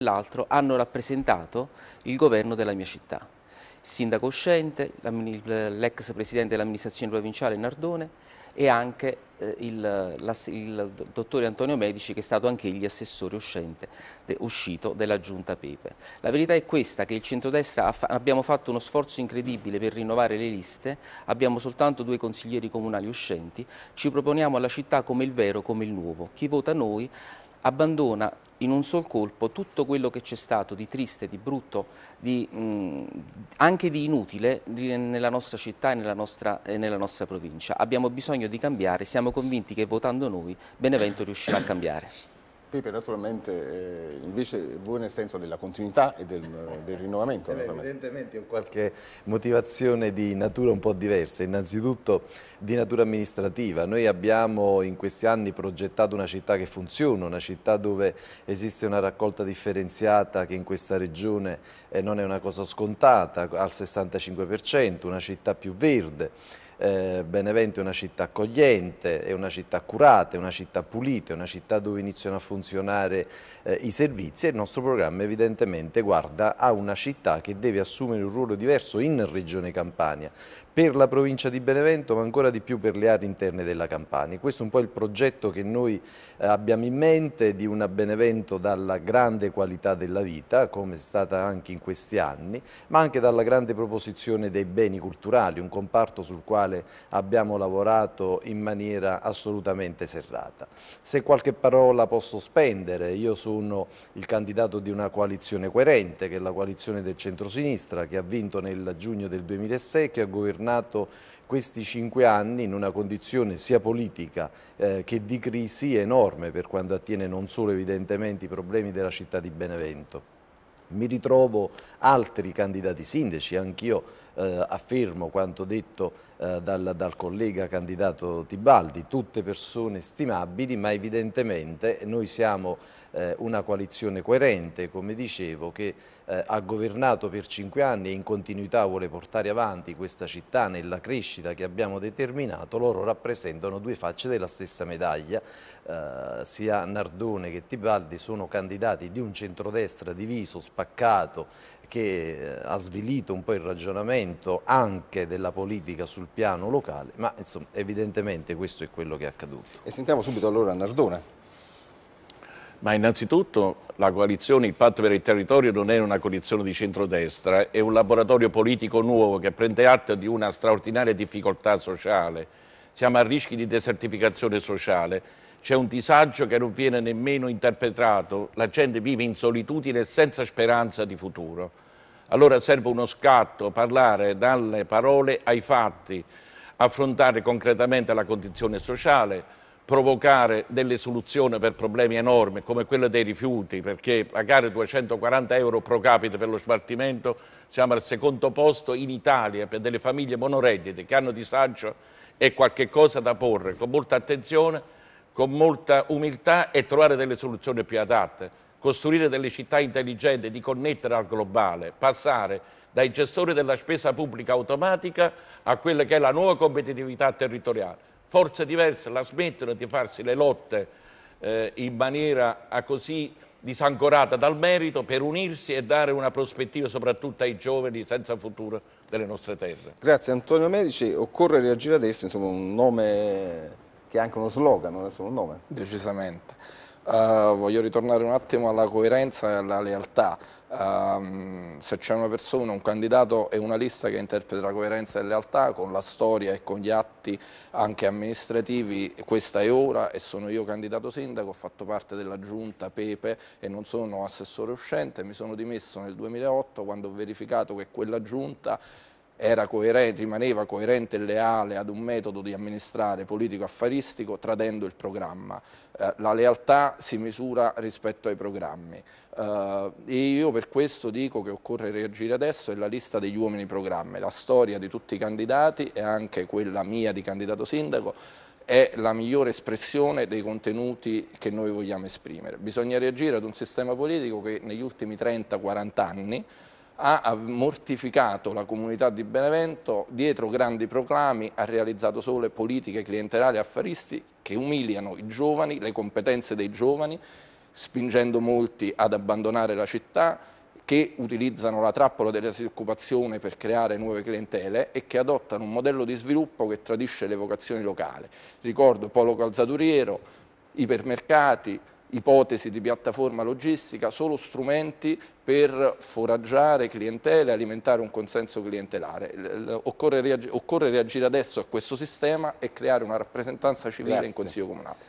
l'altro hanno rappresentato il governo della mia città. Il sindaco uscente, l'ex presidente dell'amministrazione provinciale Nardone e anche eh, il, il, dottore Antonio Medici che è stato anche egli assessore uscente, uscito della giunta Pepe. La verità è questa che il centrodestra abbiamo fatto uno sforzo incredibile per rinnovare le liste, abbiamo soltanto due consiglieri comunali uscenti, ci proponiamo alla città come il vero, come il nuovo. Chi vota noi abbandona in un sol colpo tutto quello che c'è stato di triste, di brutto, di, mh, anche di inutile nella nostra città e nella nostra, e nella nostra provincia. Abbiamo bisogno di cambiare, siamo convinti che votando noi Benevento riuscirà a cambiare. Pepe, naturalmente eh, invece voi nel senso della continuità e del, eh, del rinnovamento. Eh beh, evidentemente ho qualche motivazione di natura un po' diversa, innanzitutto di natura amministrativa. Noi abbiamo in questi anni progettato una città che funziona, una città dove esiste una raccolta differenziata che in questa regione non è una cosa scontata, al 65%, una città più verde eh, Benevento è una città accogliente, è una città curata, è una città pulita, è una città dove iniziano a funzionare eh, i servizi e il nostro programma evidentemente guarda a una città che deve assumere un ruolo diverso in Regione Campania, per la provincia di Benevento ma ancora di più per le aree interne della Campania. Questo è un po' il progetto che noi eh, abbiamo in mente di una Benevento dalla grande qualità della vita, come è stata anche in questi anni, ma anche dalla grande proposizione dei beni culturali, un comparto sul quale quale abbiamo lavorato in maniera assolutamente serrata. Se qualche parola posso spendere, io sono il candidato di una coalizione coerente, che è la coalizione del centrosinistra, che ha vinto nel giugno del 2006, che ha governato questi cinque anni in una condizione sia politica eh, che di crisi enorme per quanto attiene non solo evidentemente i problemi della città di Benevento. Mi ritrovo altri candidati sindaci, anch'io eh, affermo quanto detto eh, dal, dal, collega candidato Tibaldi, tutte persone stimabili, ma evidentemente noi siamo eh, una coalizione coerente, come dicevo, che eh, ha governato per cinque anni e in continuità vuole portare avanti questa città nella crescita che abbiamo determinato, loro rappresentano due facce della stessa medaglia, eh, sia Nardone che Tibaldi sono candidati di un centrodestra diviso, spaccato, che eh, ha svilito un po' il ragionamento anche della politica sul piano locale, ma insomma, evidentemente questo è quello che è accaduto. E sentiamo subito allora Nardone. Ma innanzitutto la coalizione, il patto per il territorio non è una coalizione di centrodestra, è un laboratorio politico nuovo che prende atto di una straordinaria difficoltà sociale. Siamo a rischi di desertificazione sociale c'è un disagio che non viene nemmeno interpretato, la gente vive in solitudine e senza speranza di futuro. Allora serve uno scatto, parlare dalle parole ai fatti, affrontare concretamente la condizione sociale, provocare delle soluzioni per problemi enormi come quello dei rifiuti, perché pagare 240 euro pro capite per lo smaltimento, siamo al secondo posto in Italia per delle famiglie monoreddite che hanno disagio e qualche cosa da porre con molta attenzione con molta umiltà e trovare delle soluzioni più adatte, costruire delle città intelligenti, di connettere al globale, passare dai gestori della spesa pubblica automatica a quella che è la nuova competitività territoriale. Forze diverse la smettono di farsi le lotte eh, in maniera ah, così disancorata dal merito per unirsi e dare una prospettiva soprattutto ai giovani senza futuro delle nostre terre. Grazie Antonio Medici, occorre reagire adesso, insomma un nome che è anche uno slogan, non è solo un nome. Decisamente. Uh, voglio ritornare un attimo alla coerenza e alla lealtà. Um, se c'è una persona, un candidato e una lista che interpreta la coerenza e la lealtà con la storia e con gli atti anche amministrativi, questa è ora e sono io candidato sindaco, ho fatto parte della giunta Pepe e non sono assessore uscente, mi sono dimesso nel 2008 quando ho verificato che quella giunta coerente, rimaneva coerente e leale ad un metodo di amministrare politico-affaristico tradendo il programma. Eh, la lealtà si misura rispetto ai programmi eh, e io per questo dico che occorre reagire adesso è la lista degli uomini programma, la storia di tutti i candidati e anche quella mia di candidato sindaco è la migliore espressione dei contenuti che noi vogliamo esprimere. Bisogna reagire ad un sistema politico che negli ultimi 30-40 anni ha mortificato la comunità di Benevento, dietro grandi proclami ha realizzato solo politiche clientelari e affaristi che umiliano i giovani, le competenze dei giovani, spingendo molti ad abbandonare la città, che utilizzano la trappola della disoccupazione per creare nuove clientele e che adottano un modello di sviluppo che tradisce le vocazioni locali. Ricordo Polo Calzaturiero, ipermercati, ipotesi di piattaforma logistica, solo strumenti per foraggiare clientele, alimentare un consenso clientelare. Occorre, reagire adesso a questo sistema e creare una rappresentanza civile Grazie. in Consiglio Comunale.